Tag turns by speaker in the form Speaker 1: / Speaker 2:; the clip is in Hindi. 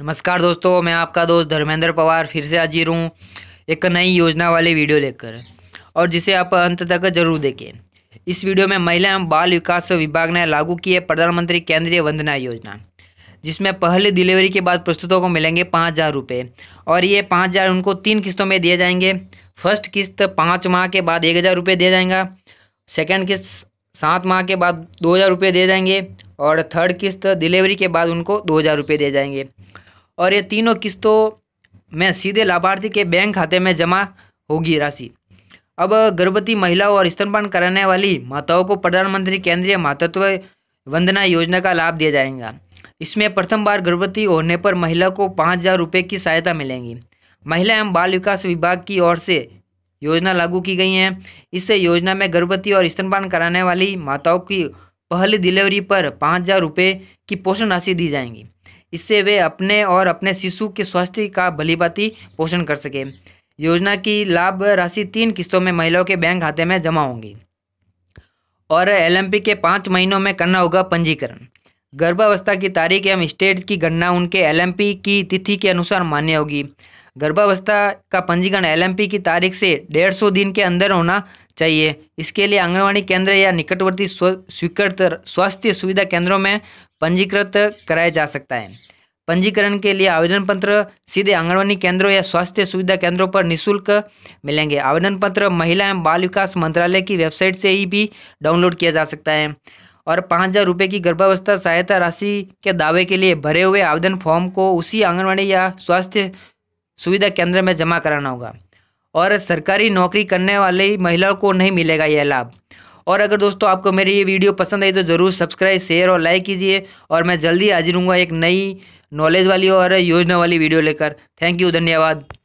Speaker 1: नमस्कार दोस्तों मैं आपका दोस्त धर्मेंद्र पवार फिर से हाजिर हूँ एक नई योजना वाली वीडियो लेकर और जिसे आप अंत तक जरूर देखें इस वीडियो में महिला एवं बाल विकास विभाग ने लागू की है प्रधानमंत्री केंद्रीय वंदना योजना जिसमें पहली डिलीवरी के बाद प्रस्तुतों को मिलेंगे पाँच हज़ार रुपये और ये पाँच हज़ार उनको तीन किस्तों में दिए जाएंगे फर्स्ट किस्त पाँच माह के बाद एक हज़ार रुपये दिया जाएगा सेकेंड किस्त सात माह के बाद दो हज़ार रुपये दिए जाएंगे और थर्ड किस्त डिलीवरी के बाद उनको दो हज़ार रुपये दिए जाएंगे और ये तीनों किस्तों में सीधे लाभार्थी के बैंक खाते में जमा होगी राशि अब गर्भवती महिलाओं और स्तनपान कराने वाली माताओं को प्रधानमंत्री केंद्रीय मातृत्व वंदना योजना का लाभ दिया जाएगा इसमें प्रथम बार गर्भवती होने पर महिला को पाँच हज़ार रुपये की सहायता मिलेंगी महिला एवं बाल विकास विभाग की ओर से योजना लागू की गई है इस योजना में गर्भवती और स्तनपान कराने वाली माताओं की पहली डिलीवरी पर पाँच हज़ार रुपये की पोषण राशि दी जाएंगी इससे वे अपने और अपने शिशु के स्वास्थ्य का भलीभांति पोषण कर सके योजना की लाभ राशि तीन किस्तों में महिलाओं के बैंक खाते में जमा होंगी और एल के पाँच महीनों में करना होगा पंजीकरण गर्भावस्था की तारीख एवं स्टेट की गणना उनके एल की तिथि के अनुसार मान्य होगी गर्भावस्था का पंजीकरण एल की तारीख से डेढ़ सौ दिन के अंदर होना चाहिए इसके लिए आंगनवाड़ी केंद्र या निकटवर्ती स्वीकृत स्वास्थ्य सुविधा केंद्रों में पंजीकृत कराया जा सकता है पंजीकरण के लिए आवेदन पत्र सीधे आंगनवाड़ी केंद्रों या स्वास्थ्य सुविधा केंद्रों पर निशुल्क मिलेंगे आवेदन पत्र महिला एवं बाल विकास मंत्रालय की वेबसाइट से ही भी डाउनलोड किया जा सकता है और पाँच हज़ार रुपये की गर्भावस्था सहायता राशि के दावे के लिए भरे हुए आवेदन फॉर्म को उसी आंगनवाड़ी या स्वास्थ्य सुविधा केंद्र में जमा कराना होगा और सरकारी नौकरी करने वाली महिलाओं को नहीं मिलेगा यह लाभ और अगर दोस्तों आपको मेरी ये वीडियो पसंद आई तो ज़रूर सब्सक्राइब शेयर और लाइक कीजिए और मैं जल्दी हाजिर हूँ एक नई नॉलेज वाली और योजना वाली वीडियो लेकर थैंक यू धन्यवाद